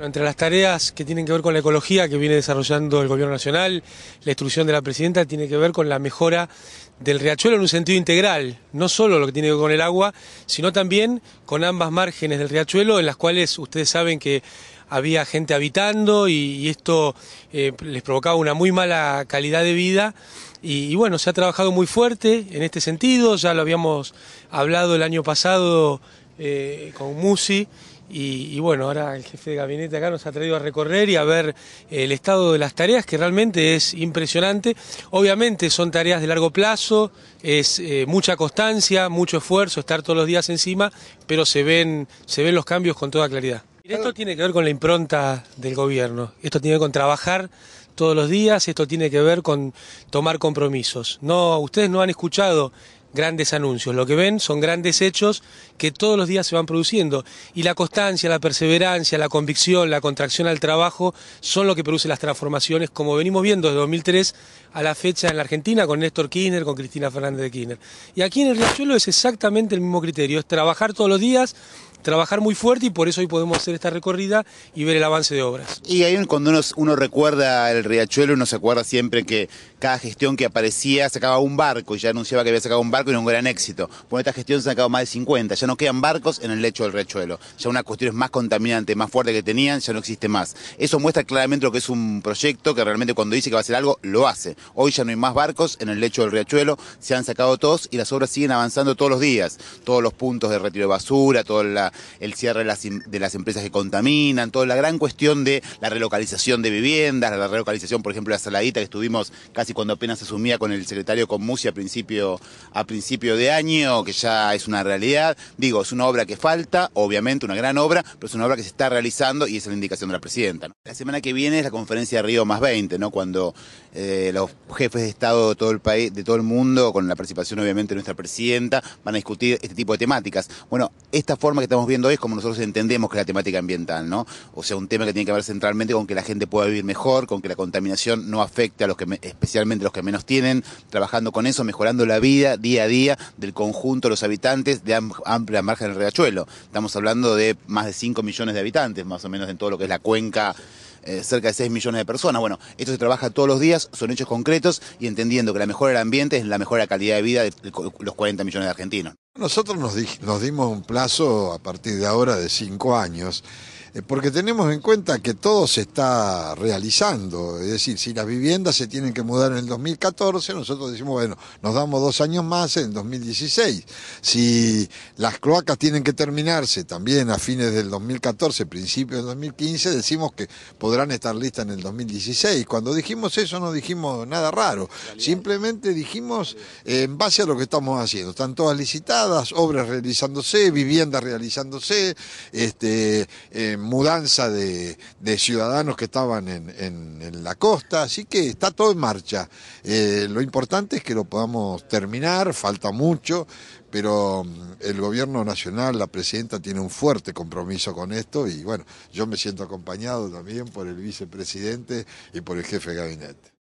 Entre las tareas que tienen que ver con la ecología que viene desarrollando el Gobierno Nacional, la instrucción de la Presidenta tiene que ver con la mejora del riachuelo en un sentido integral, no solo lo que tiene que ver con el agua, sino también con ambas márgenes del riachuelo, en las cuales ustedes saben que había gente habitando y, esto eh, les provocaba una muy mala calidad de vida. Y, bueno, se ha trabajado muy fuerte en este sentido, ya lo habíamos hablado el año pasado eh, con Musi y, bueno, ahora el jefe de gabinete acá nos ha traído a recorrer y a ver el estado de las tareas, que realmente es impresionante. Obviamente son tareas de largo plazo, es eh, mucha constancia, mucho esfuerzo, estar todos los días encima, pero se ven, se ven los cambios con toda claridad. esto tiene que ver con la impronta del gobierno, esto tiene que ver con trabajar todos los días, esto tiene que ver con tomar compromisos. No, ustedes no han escuchado grandes anuncios. Lo que ven son grandes hechos que todos los días se van produciendo. Y la constancia, la perseverancia, la convicción, la contracción al trabajo son lo que produce las transformaciones, como venimos viendo desde 2003 a la fecha en la Argentina con Néstor Kirchner, con Cristina Fernández de Kirchner. Y aquí en el Riachuelo es exactamente el mismo criterio, es trabajar todos los días, trabajar muy fuerte y por eso hoy podemos hacer esta recorrida y ver el avance de obras. Y ahí cuando uno recuerda el Riachuelo, uno se acuerda siempre que, cada gestión que aparecía sacaba un barco y ya anunciaba que había sacado un barco y era un gran éxito. Bueno, esta gestión se han sacado más de 50, ya no quedan barcos en el lecho del Riachuelo. Ya una cuestión es más contaminante, más fuerte que tenían, ya no existe más. Eso muestra claramente lo que es un proyecto que realmente cuando dice que va a hacer algo, lo hace. Hoy ya no hay más barcos en el lecho del riachuelo, se han sacado todos y las obras siguen avanzando todos los días. Todos los puntos de retiro de basura, todo el cierre de las, em, de las empresas que contaminan, toda la gran cuestión de la relocalización de viviendas, la relocalización, por ejemplo, de la saladita que estuvimos casi y cuando apenas asumía con el secretario Conmusi a principio, a principio de año, que ya es una realidad. Digo, es una obra que falta, obviamente, una gran obra, pero es una obra que se está realizando y es la indicación de la presidenta. La semana que viene es la conferencia de Río más 20, ¿no? Cuando eh, los jefes de Estado de todo el país, de todo el mundo, con la participación obviamente de nuestra presidenta, van a discutir este tipo de temáticas. Bueno, esta forma que estamos viendo hoy es como nosotros entendemos que es la temática ambiental, ¿no? O sea, un tema que tiene que ver centralmente con que la gente pueda vivir mejor, con que la contaminación no afecte a los que, especialmente los que menos tienen, trabajando con eso, mejorando la vida día a día del conjunto de los habitantes de amplia margen del riachuelo. Estamos hablando de más de 5 millones de habitantes, más o menos, en todo lo que es la cuenca. Eh, cerca de 6 millones de personas. Bueno, esto se trabaja todos los días, son hechos concretos y entendiendo que la mejora del ambiente es la mejora de la calidad de vida de los 40 millones de argentinos. Nosotros nos, nos dimos un plazo a partir de ahora de 5 años eh, porque tenemos en cuenta que todo se está realizando, es decir, si las viviendas se tienen que mudar en el 2014, nosotros decimos, bueno, nos damos dos años más en el 2016, si las cloacas tienen que terminarse también a fines del 2014, principios del 2015, decimos que podrán estar listas en el 2016. Cuando dijimos eso no dijimos nada raro, simplemente dijimos eh, en base a lo que estamos haciendo, están todas licitadas, obras realizándose, viviendas realizándose, este... Eh, mudanza de, ciudadanos que estaban en, la costa, así que está todo en marcha. Eh, lo importante es que lo podamos terminar, falta mucho, pero mm, el gobierno nacional, la presidenta, tiene un fuerte compromiso con esto y bueno, yo me siento acompañado también por el vicepresidente y por el jefe de gabinete.